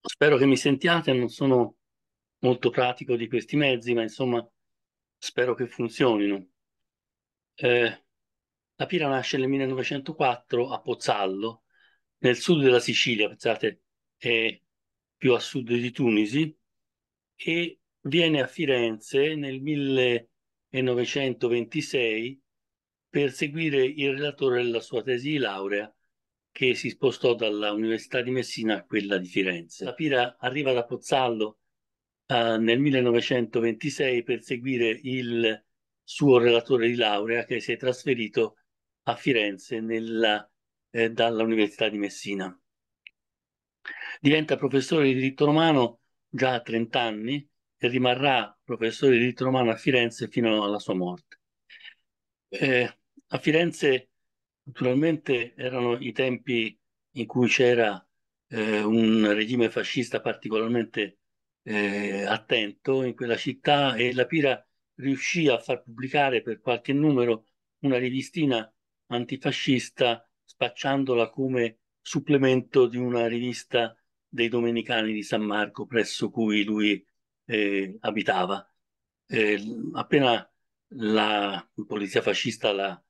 Spero che mi sentiate, non sono molto pratico di questi mezzi, ma insomma spero che funzionino. Eh, la Pira nasce nel 1904 a Pozzallo, nel sud della Sicilia, pensate, è più a sud di Tunisi, e viene a Firenze nel 1926 per seguire il relatore della sua tesi di laurea, che si spostò dalla Università di Messina a quella di Firenze. La Pira arriva da Pozzallo eh, nel 1926 per seguire il suo relatore di laurea che si è trasferito a Firenze nella, eh, dall'Università di Messina. Diventa professore di diritto romano già a 30 anni e rimarrà professore di diritto romano a Firenze fino alla sua morte. Eh, a Firenze Naturalmente erano i tempi in cui c'era eh, un regime fascista particolarmente eh, attento in quella città e la Pira riuscì a far pubblicare per qualche numero una rivistina antifascista spacciandola come supplemento di una rivista dei Domenicani di San Marco presso cui lui eh, abitava. Eh, appena la polizia fascista la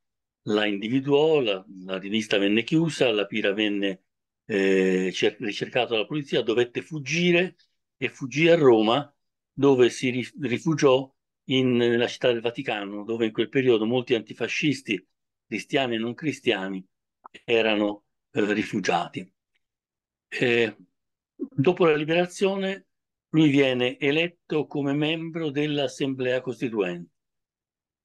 la individuò, la, la rivista venne chiusa, la Pira venne eh, ricercata dalla polizia, dovette fuggire e fuggì a Roma dove si rifugiò in, nella città del Vaticano, dove in quel periodo molti antifascisti, cristiani e non cristiani, erano eh, rifugiati. Eh, dopo la liberazione lui viene eletto come membro dell'Assemblea Costituente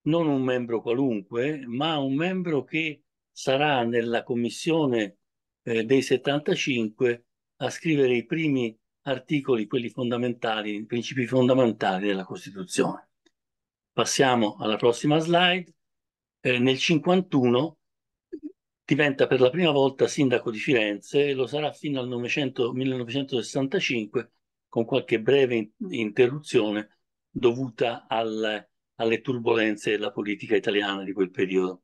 non un membro qualunque, ma un membro che sarà nella commissione eh, dei 75 a scrivere i primi articoli, quelli fondamentali, i principi fondamentali della Costituzione. Passiamo alla prossima slide. Eh, nel 51 diventa per la prima volta sindaco di Firenze e lo sarà fino al 900, 1965 con qualche breve interruzione dovuta al alle turbulenze della politica italiana di quel periodo.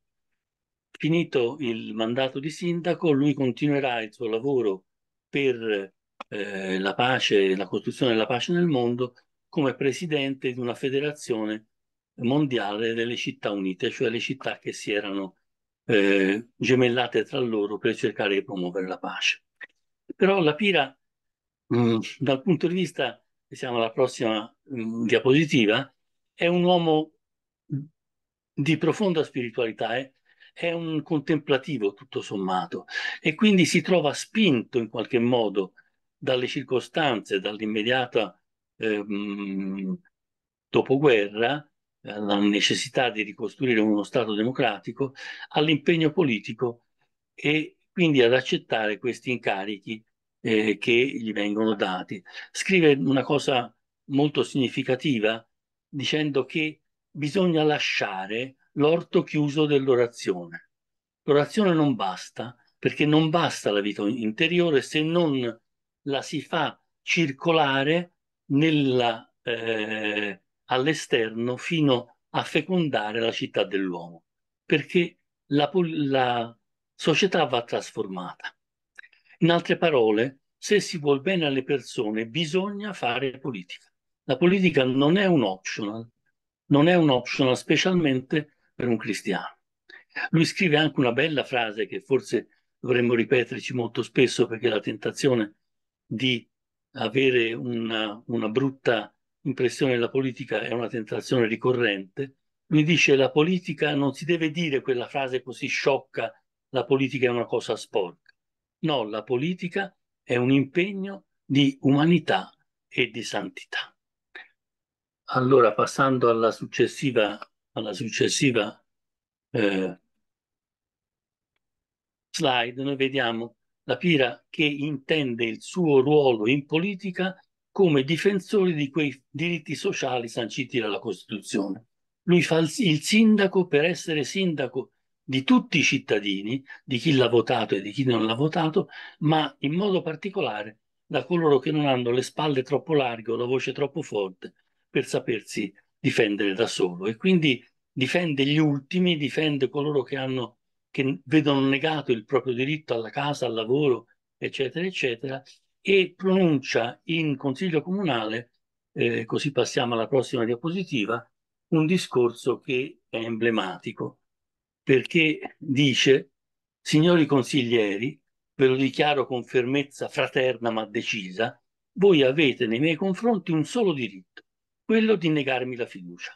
Finito il mandato di sindaco, lui continuerà il suo lavoro per eh, la pace, la costruzione della pace nel mondo come presidente di una federazione mondiale delle città unite, cioè le città che si erano eh, gemellate tra loro per cercare di promuovere la pace. Però la Pira, mh, mm, dal punto di vista, siamo alla prossima mh, mm, diapositiva, è un uomo di profonda spiritualità, eh? è un contemplativo tutto sommato e quindi si trova spinto in qualche modo dalle circostanze, dall'immediata ehm, eh, dopoguerra, la necessità di ricostruire uno Stato democratico, all'impegno politico e quindi ad accettare questi incarichi eh, che gli vengono dati. Scrive una cosa molto significativa dicendo che bisogna lasciare l'orto chiuso dell'orazione. L'orazione non basta, perché non basta la vita interiore se non la si fa circolare nella, eh, all'esterno fino a fecondare la città dell'uomo, perché la, la società va trasformata. In altre parole, se si vuol bene alle persone, bisogna fare politica. La politica non è un optional, non è un optional specialmente per un cristiano. Lui scrive anche una bella frase che forse dovremmo ripeterci molto spesso perché la tentazione di avere una, una brutta impressione della politica è una tentazione ricorrente. Lui dice la politica non si deve dire quella frase così sciocca, la politica è una cosa sporca. No, la politica è un impegno di umanità e di santità. Allora, passando alla successiva, alla successiva eh, slide, noi vediamo la Pira che intende il suo ruolo in politica come difensore di quei diritti sociali sanciti dalla Costituzione. Lui fa il sindaco per essere sindaco di tutti i cittadini, di chi l'ha votato e di chi non l'ha votato, ma in modo particolare da coloro che non hanno le spalle troppo larghe o la voce troppo forte per sapersi difendere da solo e quindi difende gli ultimi, difende coloro che, hanno, che vedono negato il proprio diritto alla casa, al lavoro, eccetera, eccetera, e pronuncia in consiglio comunale, eh, così passiamo alla prossima diapositiva, un discorso che è emblematico, perché dice, signori consiglieri, ve lo dichiaro con fermezza fraterna ma decisa, voi avete nei miei confronti un solo diritto, quello di negarmi la fiducia.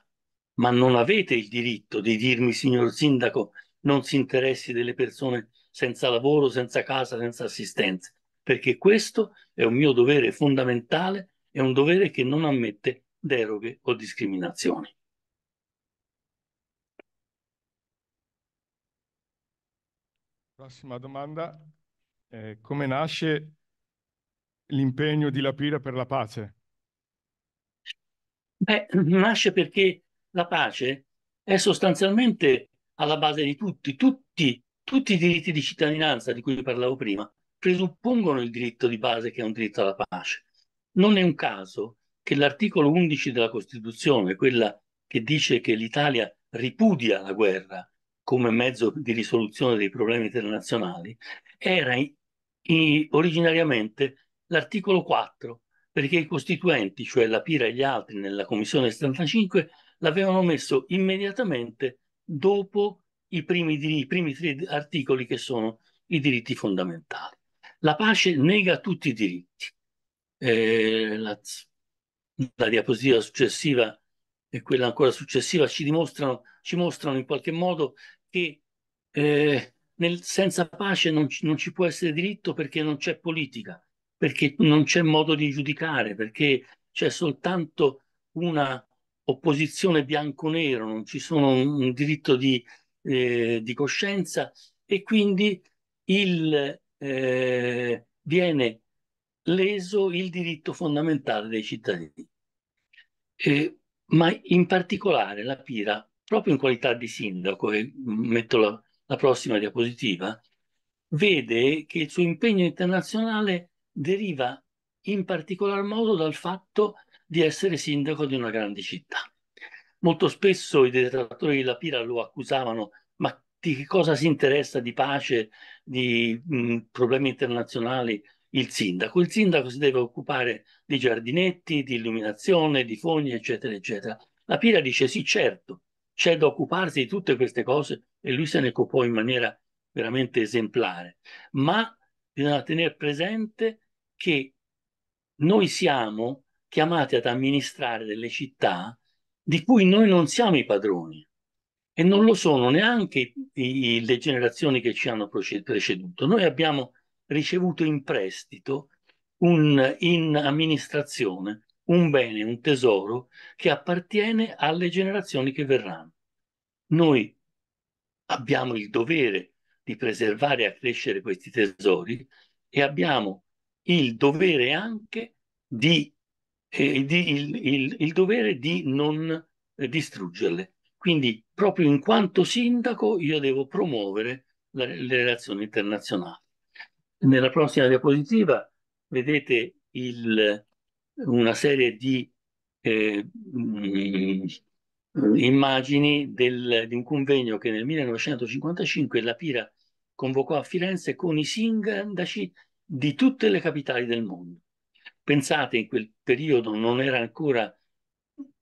Ma non avete il diritto di dirmi, signor Sindaco, non si interessi delle persone senza lavoro, senza casa, senza assistenza, perché questo è un mio dovere fondamentale e un dovere che non ammette deroghe o discriminazioni. Prossima domanda. Eh, come nasce l'impegno di La Pira per la pace? Beh, nasce perché la pace è sostanzialmente alla base di tutti, tutti, tutti i diritti di cittadinanza di cui parlavo prima presuppongono il diritto di base che è un diritto alla pace. Non è un caso che l'articolo 11 della Costituzione, quella che dice che l'Italia ripudia la guerra come mezzo di risoluzione dei problemi internazionali, era in, in, originariamente l'articolo 4 perché i costituenti, cioè la Pira e gli altri nella commissione 75, l'avevano messo immediatamente dopo i primi, i primi tre articoli che sono i diritti fondamentali. La pace nega tutti i diritti. Eh, la, la, diapositiva successiva e quella ancora successiva ci dimostrano, ci mostrano in qualche modo che eh, nel, senza pace non, non ci può essere diritto perché non c'è politica perché non c'è modo di giudicare, perché c'è soltanto una opposizione bianco-nero, non ci sono un diritto di, eh, di coscienza e quindi il, eh, viene leso il diritto fondamentale dei cittadini. Eh, ma in particolare la Pira, proprio in qualità di sindaco, e metto la, la prossima diapositiva, vede che il suo impegno internazionale deriva in particolar modo dal fatto di essere sindaco di una grande città. Molto spesso i detrattori della Pira lo accusavano, ma di che cosa si interessa di pace, di mh, problemi internazionali il sindaco? Il sindaco si deve occupare di giardinetti, di illuminazione, di fogni, eccetera, eccetera. La Pira dice sì, certo, c'è da occuparsi di tutte queste cose e lui se ne occupò in maniera veramente esemplare, ma bisogna tenere presente che noi siamo chiamati ad amministrare delle città di cui noi non siamo i padroni e non lo sono neanche i, i, le generazioni che ci hanno preceduto. Noi abbiamo ricevuto in prestito un, in amministrazione un bene, un tesoro che appartiene alle generazioni che verranno. Noi abbiamo il dovere di preservare e accrescere questi tesori e abbiamo il dovere anche di, eh, di il, il, il, dovere di non eh, distruggerle. Quindi proprio in quanto sindaco io devo promuovere la, le relazioni internazionali. Nella prossima diapositiva vedete il, una serie di eh, mm, immagini del, di un convegno che nel 1955 la Pira convocò a Firenze con i sindaci di tutte le capitali del mondo. Pensate, in quel periodo non era ancora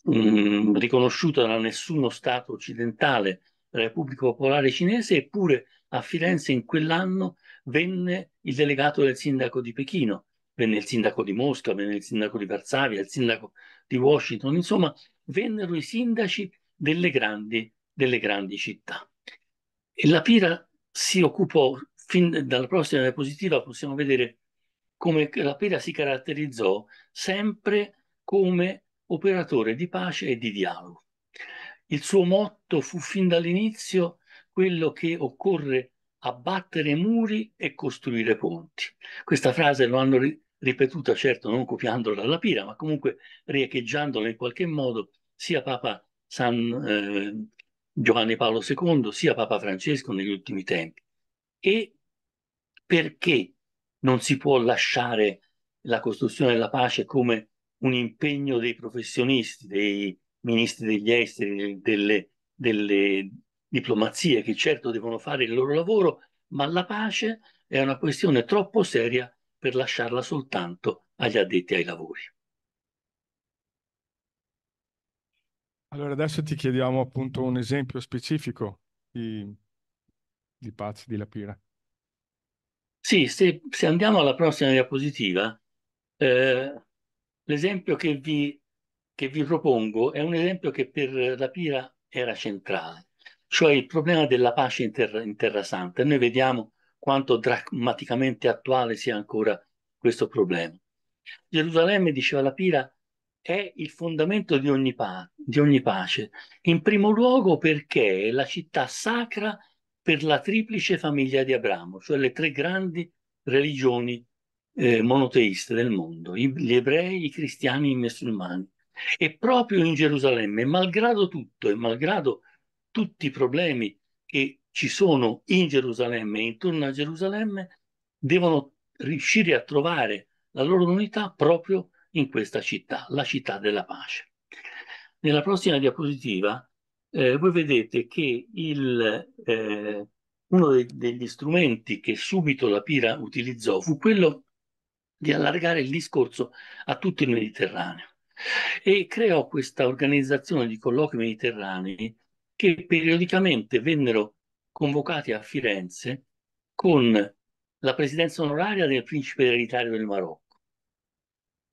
mh, mm, riconosciuta da nessuno Stato occidentale la Repubblica Popolare Cinese, eppure a Firenze in quell'anno venne il delegato del sindaco di Pechino, venne il sindaco di Mosca, venne il sindaco di Varsavia, il sindaco di Washington, insomma, vennero i sindaci delle grandi, delle grandi città. E la Pira si occupò fin dalla prossima diapositiva possiamo vedere come la Pera si caratterizzò sempre come operatore di pace e di dialogo. Il suo motto fu fin dall'inizio quello che occorre abbattere muri e costruire ponti. Questa frase lo hanno ri ripetuta, certo non copiandola dalla Pira, ma comunque riecheggiandola in qualche modo sia Papa San eh, Giovanni Paolo II, sia Papa Francesco negli ultimi tempi. E perché non si può lasciare la costruzione della pace come un impegno dei professionisti, dei ministri degli esteri, delle, delle diplomazie che certo devono fare il loro lavoro, ma la pace è una questione troppo seria per lasciarla soltanto agli addetti ai lavori. Allora adesso ti chiediamo appunto un esempio specifico di, di Pazzi di Lapira. Sì, se, se andiamo alla prossima diapositiva, eh, l'esempio che vi, che vi propongo è un esempio che per la Pira era centrale, cioè il problema della pace in terra, in terra santa. Noi vediamo quanto drammaticamente attuale sia ancora questo problema. Gerusalemme, diceva la Pira, è il fondamento di ogni, pa di ogni pace, in primo luogo perché è la città sacra per la triplice famiglia di Abramo, cioè le tre grandi religioni eh, monoteiste del mondo, gli ebrei, i cristiani e i musulmani. E proprio in Gerusalemme, malgrado tutto e malgrado tutti i problemi che ci sono in Gerusalemme e intorno a Gerusalemme, devono riuscire a trovare la loro unità proprio in questa città, la città della pace. Nella prossima diapositiva eh, voi vedete che il, eh, uno de degli strumenti che subito la Pira utilizzò fu quello di allargare il discorso a tutto il Mediterraneo e creò questa organizzazione di colloqui mediterranei che periodicamente vennero convocati a Firenze con la presidenza onoraria del principe ereditario del Marocco,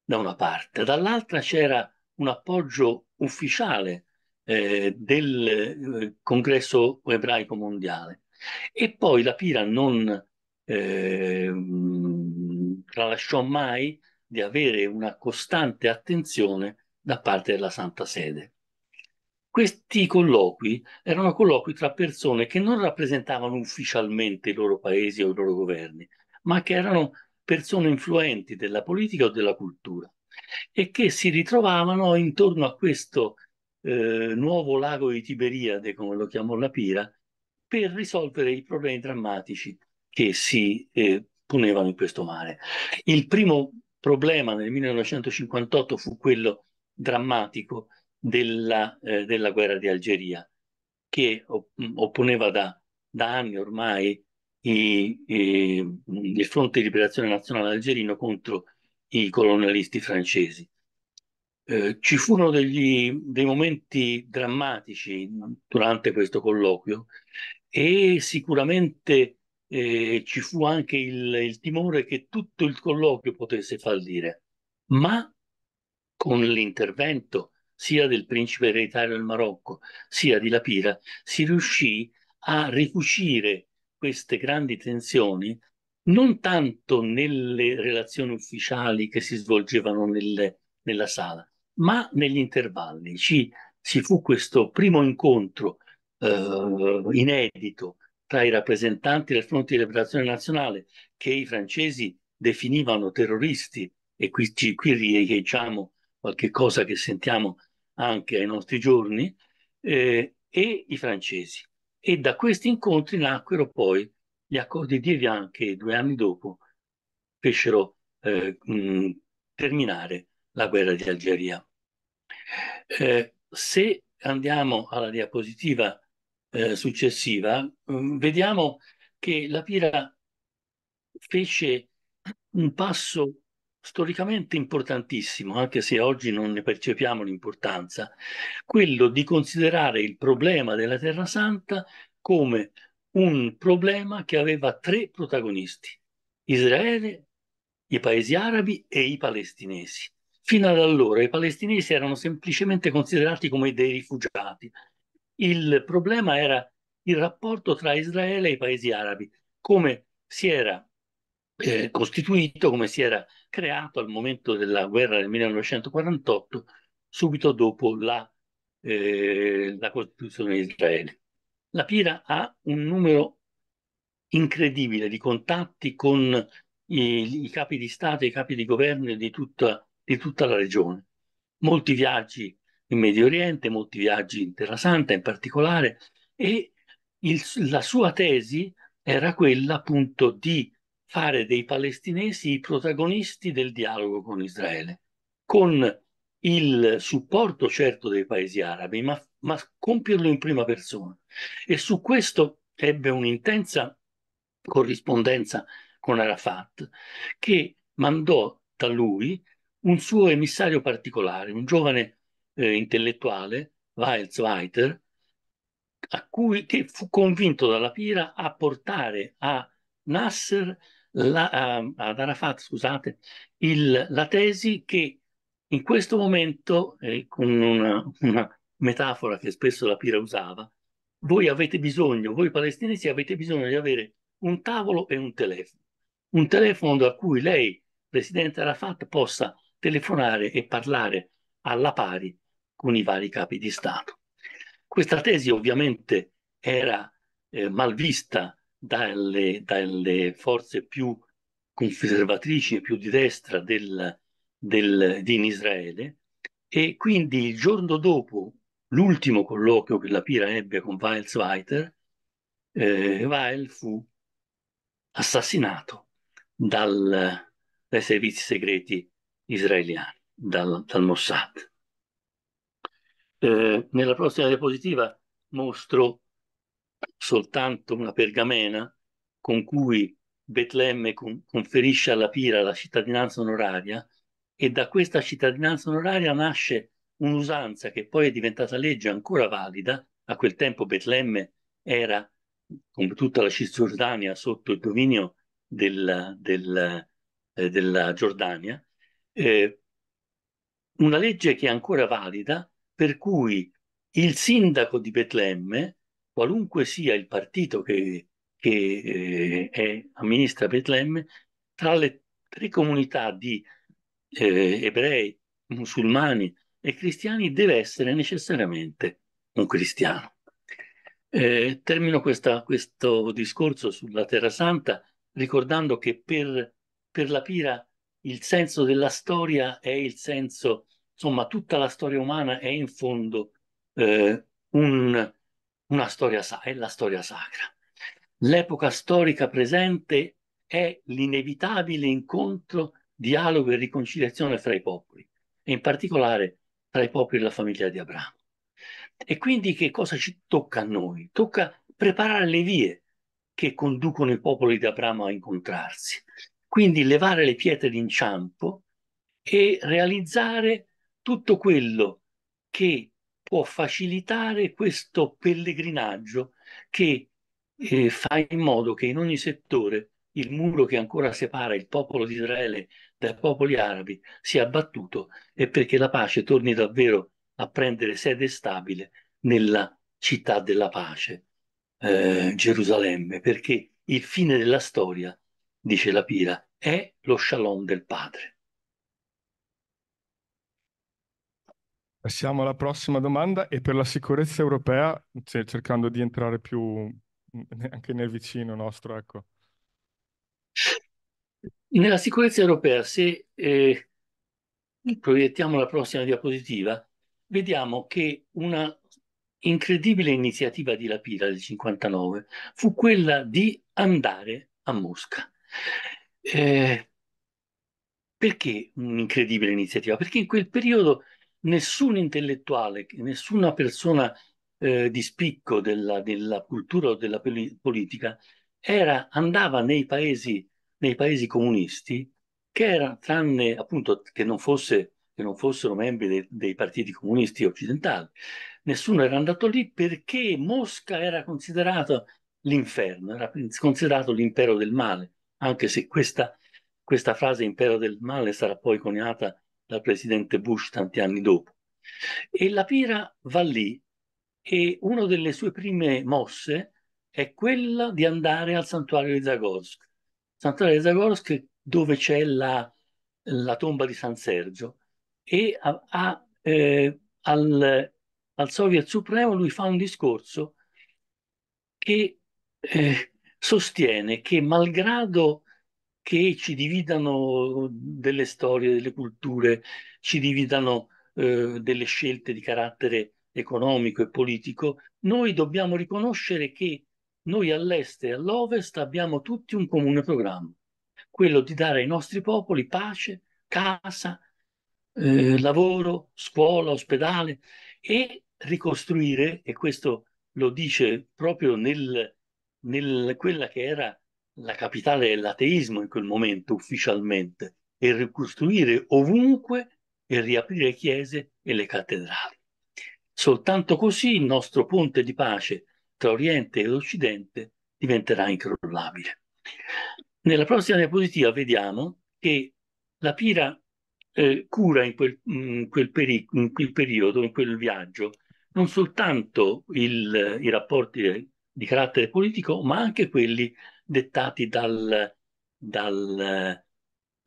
da una parte, dall'altra c'era un appoggio ufficiale eh, del eh, congresso ebraico mondiale. E poi la Pira non tralasciò ehm, mai di avere una costante attenzione da parte della Santa Sede. Questi colloqui erano colloqui tra persone che non rappresentavano ufficialmente i loro paesi o i loro governi, ma che erano persone influenti della politica o della cultura e che si ritrovavano intorno a questo eh, nuovo lago di Tiberiade, come lo chiamò la Pira, per risolvere i problemi drammatici che si eh, ponevano in questo mare. Il primo problema nel 1958 fu quello drammatico della, eh, della guerra di Algeria, che mm, opponeva da, da anni ormai i, i, il fronte di liberazione nazionale algerino contro i colonialisti francesi. Eh, ci furono degli, dei momenti drammatici durante questo colloquio e sicuramente eh, ci fu anche il, il timore che tutto il colloquio potesse fallire, ma con l'intervento sia del principe ereditario del Marocco, sia di Lapira, si riuscì a ricucire queste grandi tensioni non tanto nelle relazioni ufficiali che si svolgevano nelle, nella sala, ma negli intervalli ci, ci fu questo primo incontro eh, inedito tra i rappresentanti del Fronte di Liberazione Nazionale che i francesi definivano terroristi e qui, ci, qui riecheggiamo qualche cosa che sentiamo anche ai nostri giorni, eh, e i francesi. E da questi incontri nacquero poi gli accordi di Evian che due anni dopo fecero eh, mh, terminare la guerra di Algeria. Eh, se andiamo alla diapositiva eh, successiva, mm, vediamo che la Pira fece un passo storicamente importantissimo, anche se oggi non ne percepiamo l'importanza, quello di considerare il problema della Terra Santa come un problema che aveva tre protagonisti, Israele, i paesi arabi e i palestinesi. Fino ad allora i palestinesi erano semplicemente considerati come dei rifugiati. Il problema era il rapporto tra Israele e i paesi arabi, come si era eh, costituito, come si era creato al momento della guerra del 1948, subito dopo la, eh, la Costituzione di Israele. La Pira ha un numero incredibile di contatti con i, i capi di Stato e i capi di governo di tutta di tutta la regione. Molti viaggi in Medio Oriente, molti viaggi in Terra Santa in particolare, e il, la sua tesi era quella appunto di fare dei palestinesi i protagonisti del dialogo con Israele, con il supporto certo dei paesi arabi, ma, ma compierlo in prima persona. E su questo ebbe un'intensa corrispondenza con Arafat, che mandò da lui un suo emissario particolare, un giovane eh, intellettuale, Weizweiter, a cui, che fu convinto dalla Pira a portare a Nasser, la, a, ad Arafat, scusate, il, la tesi che in questo momento, eh, con una, una metafora che spesso la Pira usava, voi avete bisogno, voi palestinesi avete bisogno di avere un tavolo e un telefono, un telefono da cui lei, Presidente Arafat, possa telefonare e parlare alla pari con i vari capi di Stato. Questa tesi ovviamente era eh, vista dalle, dalle, forze più conservatrici e più di destra del, del, in Israele e quindi il giorno dopo l'ultimo colloquio che la Pira ebbe con Weil Zweiter, eh, Weil fu assassinato dal, dai servizi segreti israeliani dal, dal Mossad. Eh, nella prossima diapositiva mostro soltanto una pergamena con cui Betlemme con, conferisce alla Pira la cittadinanza onoraria e da questa cittadinanza onoraria nasce un'usanza che poi è diventata legge ancora valida. A quel tempo Betlemme era, come tutta la Cisgiordania, sotto il dominio del, del, eh, della Giordania eh, una legge che è ancora valida per cui il sindaco di Betlemme, qualunque sia il partito che, che eh, è, amministra Betlemme, tra le tre comunità di eh, ebrei, musulmani e cristiani deve essere necessariamente un cristiano. Eh, termino questa, questo discorso sulla Terra Santa ricordando che per, per la pira il senso della storia è il senso, insomma, tutta la storia umana è in fondo eh, un, una storia, è la storia sacra. L'epoca storica presente è l'inevitabile incontro, dialogo e riconciliazione fra i popoli, e in particolare tra i popoli della famiglia di Abramo. E quindi che cosa ci tocca a noi? Tocca preparare le vie che conducono i popoli di Abramo a incontrarsi. Quindi levare le pietre d'inciampo e realizzare tutto quello che può facilitare questo pellegrinaggio che eh, fa in modo che in ogni settore il muro che ancora separa il popolo di Israele dai popoli arabi sia abbattuto e perché la pace torni davvero a prendere sede stabile nella città della pace, eh, Gerusalemme, perché il fine della storia dice la pira, è lo shalom del padre. Passiamo alla prossima domanda e per la sicurezza europea, cioè, cercando di entrare più anche nel vicino nostro, ecco. Nella sicurezza europea, se eh, proiettiamo la prossima diapositiva, vediamo che una incredibile iniziativa di Lapira del 59 fu quella di andare a Mosca. Eh, perché un'incredibile iniziativa? Perché in quel periodo nessun intellettuale, nessuna persona eh, di spicco della, della, cultura o della politica era, andava nei paesi, nei paesi comunisti, che era, tranne appunto che non, fosse, che non fossero membri de, dei partiti comunisti occidentali, nessuno era andato lì perché Mosca era considerato l'inferno, era considerato l'impero del male anche se questa, questa frase impero del male sarà poi coniata dal presidente Bush tanti anni dopo. E la pira va lì e una delle sue prime mosse è quella di andare al santuario di Zagorsk. Santuario di Zagorsk dove c'è la, la tomba di San Sergio e a, a, eh, al, al Soviet Supremo lui fa un discorso che eh, sostiene che malgrado che ci dividano eh, delle storie, delle culture, ci dividano eh, delle scelte di carattere economico e politico, noi dobbiamo riconoscere che noi all'est e all'ovest abbiamo tutti un comune programma, quello di dare ai nostri popoli pace, casa, eh, lavoro, scuola, ospedale e ricostruire, e questo lo dice proprio nel nel, quella che era la capitale dell'ateismo in quel momento ufficialmente e ricostruire ovunque e riaprire chiese e le cattedrali. Soltanto così il nostro ponte di pace tra Oriente ed Occidente diventerà incrollabile. Nella prossima diapositiva vediamo che la Pira eh, cura in quel, in, quel peri- in quel, periodo, in quel viaggio, non soltanto il, i rapporti di carattere politico, ma anche quelli dettati dal, dal,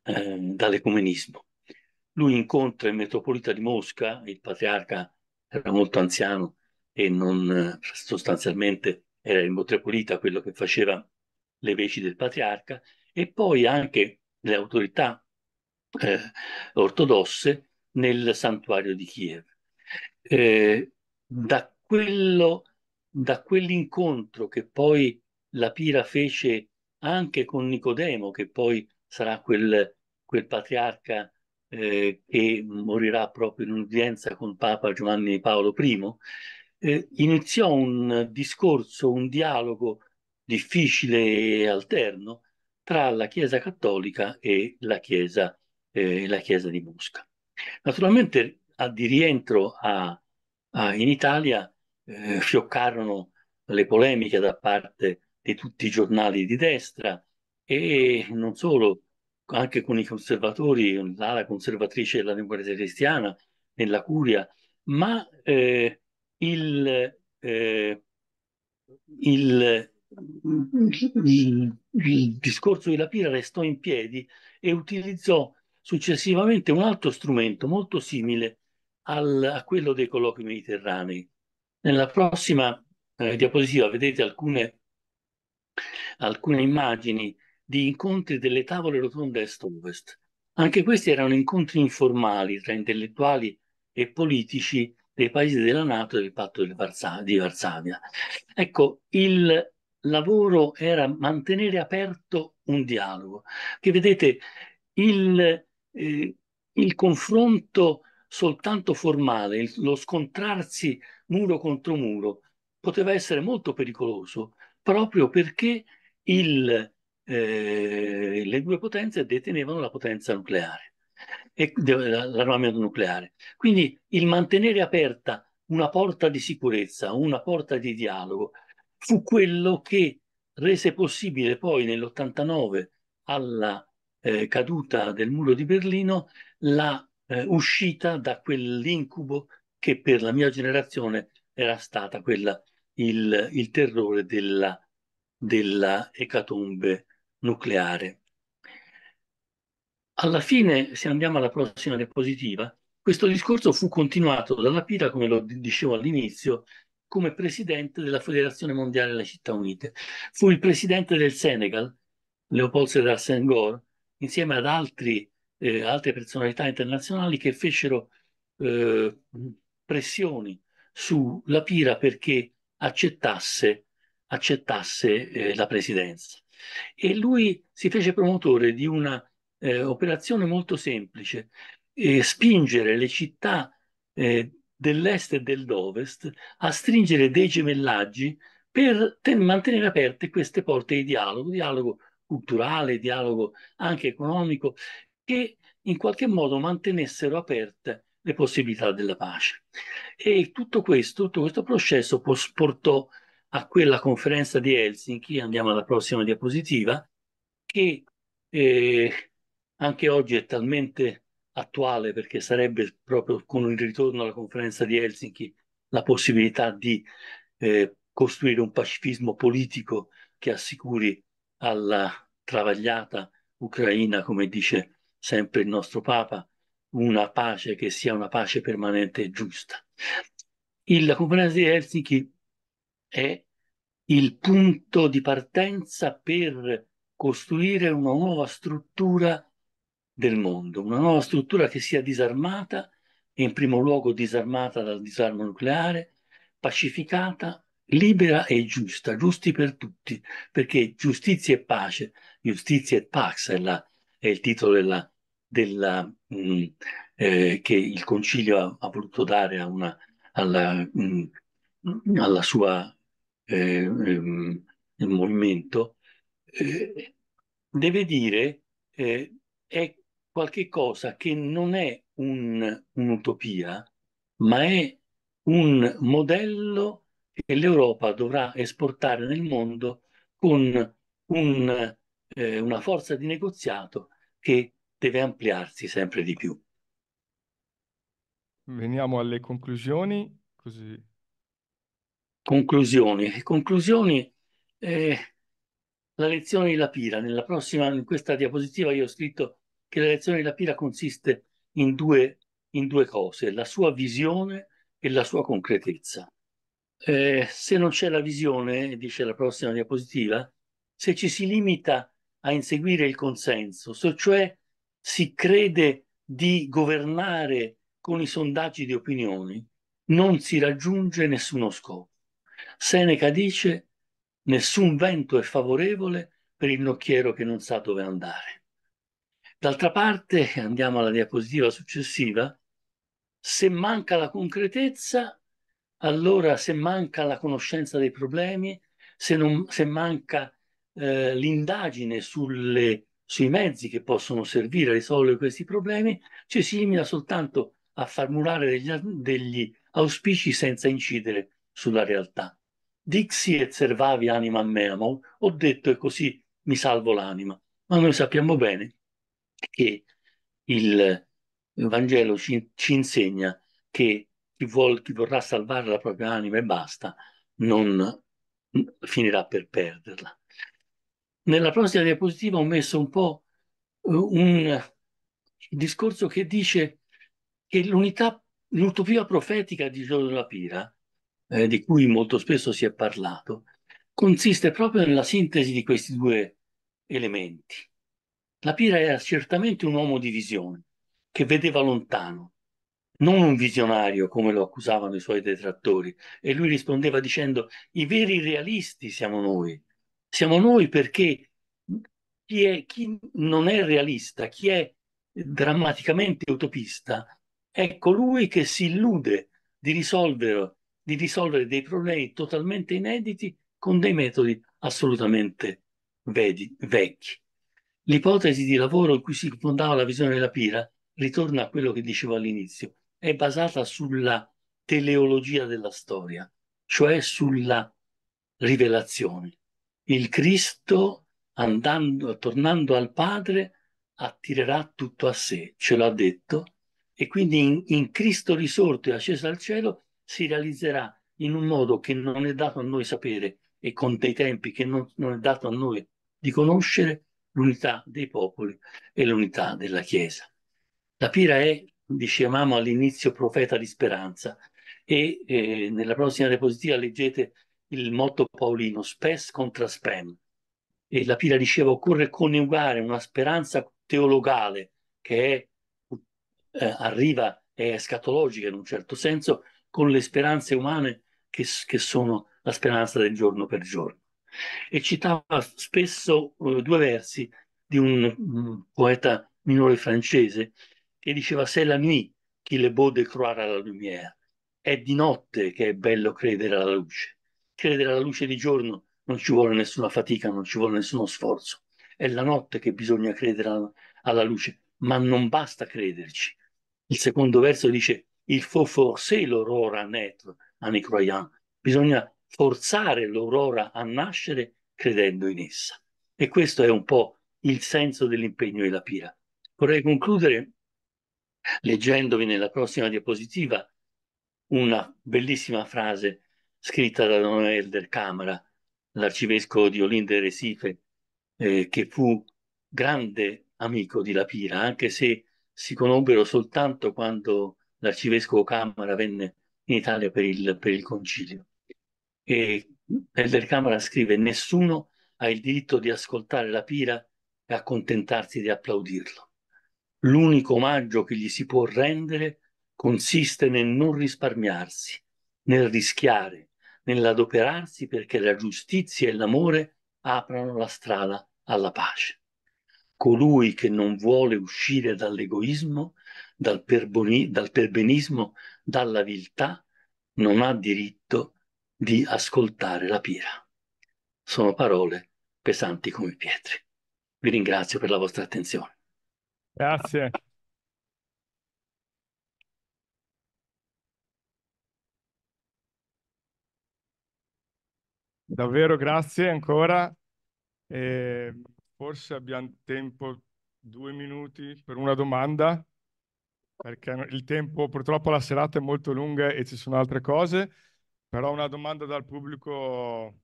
eh, dall'ecumenismo. Lui incontra il metropolita di Mosca, il patriarca era molto anziano e non eh, sostanzialmente era il metropolita quello che faceva le veci del patriarca, e poi anche le autorità eh, ortodosse nel santuario di Kiev. Eh, da quello da quell'incontro che poi la Pira fece anche con Nicodemo, che poi sarà quel, quel patriarca eh, che morirà proprio in udienza con Papa Giovanni Paolo I, eh, iniziò un discorso, un dialogo difficile e alterno tra la Chiesa cattolica e la Chiesa, eh, la chiesa di Mosca. Naturalmente di rientro a, a, in Italia eh, fioccarono le polemiche da parte di tutti i giornali di destra e non solo, anche con i conservatori, l'ala conservatrice della democrazia cristiana, nella curia, ma eh, il, eh, il, il, il, discorso di La Pira restò in piedi e utilizzò successivamente un altro strumento molto simile al, a quello dei colloqui mediterranei, nella prossima eh, diapositiva vedete alcune, alcune immagini di incontri delle tavole rotonde est-ovest. Anche questi erano incontri informali tra intellettuali e politici dei paesi della Nato e del patto di Varsavia. Ecco, il lavoro era mantenere aperto un dialogo, che vedete il, eh, il confronto soltanto formale, lo scontrarsi muro contro muro, poteva essere molto pericoloso proprio perché il, eh, le due potenze detenevano la potenza nucleare, e, l'armamento nucleare. Quindi il mantenere aperta una porta di sicurezza, una porta di dialogo, fu quello che rese possibile poi nell'89 alla eh, caduta del muro di Berlino la eh, uscita da quell'incubo che per la mia generazione era stata quella, il, il terrore della, della ecatombe nucleare. Alla fine, se andiamo alla prossima diapositiva, questo discorso fu continuato dalla Pira, come lo dicevo all'inizio, come presidente della Federazione Mondiale delle Città Unite. Fu il presidente del Senegal, Leopold Sedar Senghor, insieme ad altri eh, altre personalità internazionali che fecero eh, pressioni sulla Pira perché accettasse, accettasse eh, la presidenza. E lui si fece promotore di una eh, operazione molto semplice, eh, spingere le città eh, dell'est e dell'ovest a stringere dei gemellaggi per mantenere aperte queste porte di dialogo, dialogo culturale, dialogo anche economico che in qualche modo mantenessero aperte le possibilità della pace. E tutto questo, tutto questo processo portò a quella conferenza di Helsinki, andiamo alla prossima diapositiva, che eh, anche oggi è talmente attuale perché sarebbe proprio con il ritorno alla conferenza di Helsinki la possibilità di eh, costruire un pacifismo politico che assicuri alla travagliata Ucraina, come dice sempre il nostro Papa, una pace che sia una pace permanente e giusta. Il, la conferenza di Helsinki è il punto di partenza per costruire una nuova struttura del mondo, una nuova struttura che sia disarmata, in primo luogo disarmata dal disarmo nucleare, pacificata, libera e giusta, giusti per tutti, perché giustizia e pace, giustizia e pax è, la, è il titolo della della, mh, mm, eh, che il Concilio ha, ha voluto dare una, alla, mh, mm, alla, sua eh, mh, mm, movimento, eh, deve dire eh, è cosa che non è un, un'utopia, ma è un modello che l'Europa dovrà esportare nel mondo con un, eh, una forza di negoziato che deve ampliarsi sempre di più. Veniamo alle conclusioni, così. Conclusioni. Conclusioni. Eh, la lezione di Lapira. Nella prossima, in questa diapositiva, io ho scritto che la lezione di Lapira consiste in due, in due cose, la sua visione e la sua concretezza. Eh, se non c'è la visione, dice la prossima diapositiva, se ci si limita a inseguire il consenso, se cioè si crede di governare con i sondaggi di opinioni, non si raggiunge nessuno scopo. Seneca dice nessun vento è favorevole per il nocchiero che non sa dove andare. D'altra parte, andiamo alla diapositiva successiva, se manca la concretezza, allora se manca la conoscenza dei problemi, se, non, se manca eh, l'indagine sulle sui mezzi che possono servire a risolvere questi problemi, ci si limita soltanto a formulare degli, degli auspici senza incidere sulla realtà. Dixi et servavi animam meamo, ho detto e così mi salvo l'anima. Ma noi sappiamo bene che il Vangelo ci, ci insegna che chi, vuol, chi vorrà salvare la propria anima e basta, non finirà per perderla. Nella prossima diapositiva ho messo un po' eh, un discorso che dice che l'unità, l'utopia profetica di Giorgio della Pira, eh, di cui molto spesso si è parlato, consiste proprio nella sintesi di questi due elementi. La Pira era certamente un uomo di visione, che vedeva lontano, non un visionario come lo accusavano i suoi detrattori, e lui rispondeva dicendo i veri realisti siamo noi, siamo noi perché chi, è, chi non è realista, chi è drammaticamente utopista, è colui che si illude di risolvere, di risolvere dei problemi totalmente inediti con dei metodi assolutamente vedi, vecchi. L'ipotesi di lavoro in cui si fondava la visione della Pira ritorna a quello che dicevo all'inizio, è basata sulla teleologia della storia, cioè sulla rivelazione il Cristo, andando, tornando al Padre, attirerà tutto a sé, ce l'ha detto, e quindi in, in Cristo risorto e asceso al cielo si realizzerà in un modo che non è dato a noi sapere e con dei tempi che non, non è dato a noi di conoscere l'unità dei popoli e l'unità della Chiesa. La pira è, dicevamo all'inizio, profeta di speranza e eh, nella prossima diapositiva leggete il motto paolino, spes contra spem. E la Pila diceva occorre coniugare una speranza teologale che è, eh, arriva, è escatologica in un certo senso, con le speranze umane che, che sono la speranza del giorno per giorno. E citava spesso eh, due versi di un mh, mm, poeta minore francese che diceva C'est la nuit qui le beau de croire à la lumière. È di notte che è bello credere alla luce credere alla luce di giorno non ci vuole nessuna fatica, non ci vuole nessuno sforzo. È la notte che bisogna credere alla luce, ma non basta crederci. Il secondo verso dice il faut forcer l'aurora à naître, en croyant. Bisogna forzare l'aurora a nascere credendo in essa. E questo è un po' il senso dell'impegno della pira. Vorrei concludere leggendovi nella prossima diapositiva una bellissima frase scritta da Don Elder Camera, l'arcivescovo di Olinde Recife, eh, che fu grande amico di La Pira, anche se si conobbero soltanto quando l'arcivescovo Camera venne in Italia per il, per il concilio. E Elder Camera scrive: Nessuno ha il diritto di ascoltare La Pira e accontentarsi di applaudirlo. L'unico omaggio che gli si può rendere consiste nel non risparmiarsi, nel rischiare, nell'adoperarsi perché la giustizia e l'amore aprano la strada alla pace. Colui che non vuole uscire dall'egoismo, dal, perboni, dal perbenismo, dalla viltà, non ha diritto di ascoltare la pira. Sono parole pesanti come pietre. Vi ringrazio per la vostra attenzione. Grazie. Davvero grazie ancora. Eh, forse abbiamo tempo due minuti per una domanda, perché il tempo purtroppo la serata è molto lunga e ci sono altre cose, però una domanda dal pubblico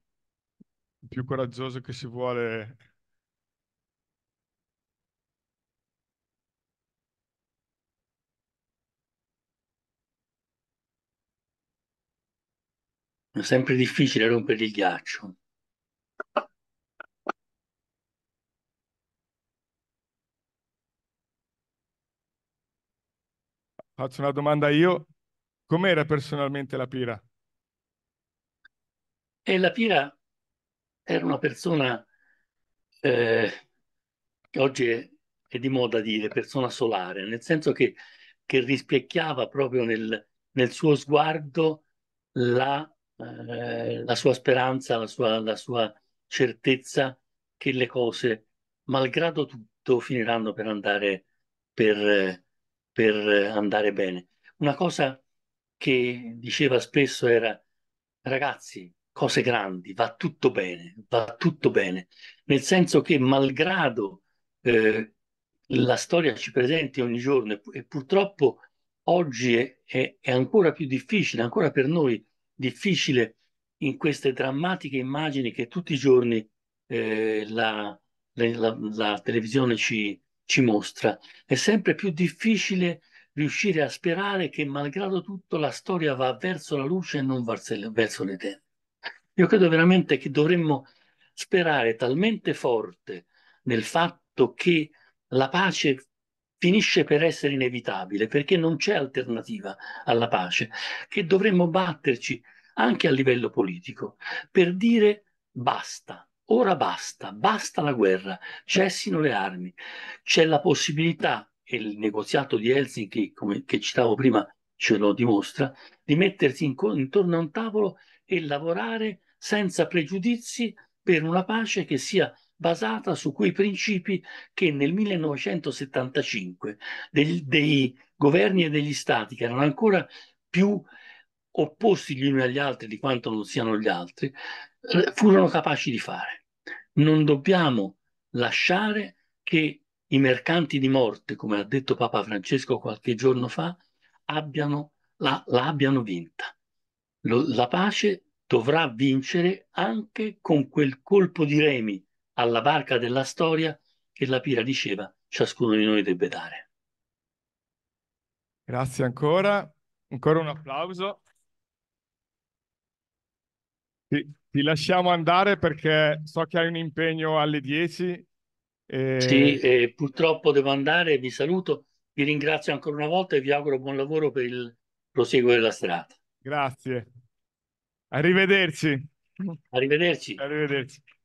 più coraggioso che si vuole È sempre difficile rompere il ghiaccio. Faccio una domanda io. Com'era personalmente la Pira? E la Pira era una persona eh, che oggi è, è, di moda dire persona solare, nel senso che, che rispecchiava proprio nel, nel suo sguardo la eh, la sua speranza, la sua, la sua certezza che le cose, malgrado tutto, finiranno per andare, per, per andare bene. Una cosa che diceva spesso era, ragazzi, cose grandi, va tutto bene, va tutto bene, nel senso che malgrado eh, la storia ci presenti ogni giorno e, purtroppo oggi è, è, è ancora più difficile, ancora per noi, difficile in queste drammatiche immagini che tutti i giorni eh, la, la, la, televisione ci, ci mostra. È sempre più difficile riuscire a sperare che malgrado tutto la storia va verso la luce e non verso le tenebre. Io credo veramente che dovremmo sperare talmente forte nel fatto che la pace finisce per essere inevitabile perché non c'è alternativa alla pace, che dovremmo batterci anche a livello politico per dire basta, ora basta, basta la guerra, cessino le armi, c'è la possibilità, e il negoziato di Helsinki, come che citavo prima, ce lo dimostra, di mettersi in intorno a un tavolo e lavorare senza pregiudizi per una pace che sia basata su quei principi che nel 1975 dei, dei governi e degli stati che erano ancora più opposti gli uni agli altri di quanto non siano gli altri, eh, furono capaci di fare. Non dobbiamo lasciare che i mercanti di morte, come ha detto Papa Francesco qualche giorno fa, abbiano, la, la abbiano vinta. Lo, la pace dovrà vincere anche con quel colpo di remi alla barca della storia che la pira diceva ciascuno di noi debba dare. Grazie ancora, ancora un applauso. Ti, ti, lasciamo andare perché so che hai un impegno alle 10. E... Sì, eh, purtroppo devo andare, vi saluto, vi ringrazio ancora una volta e vi auguro buon lavoro per il proseguo della strada. Grazie. Arrivederci. Arrivederci. Arrivederci.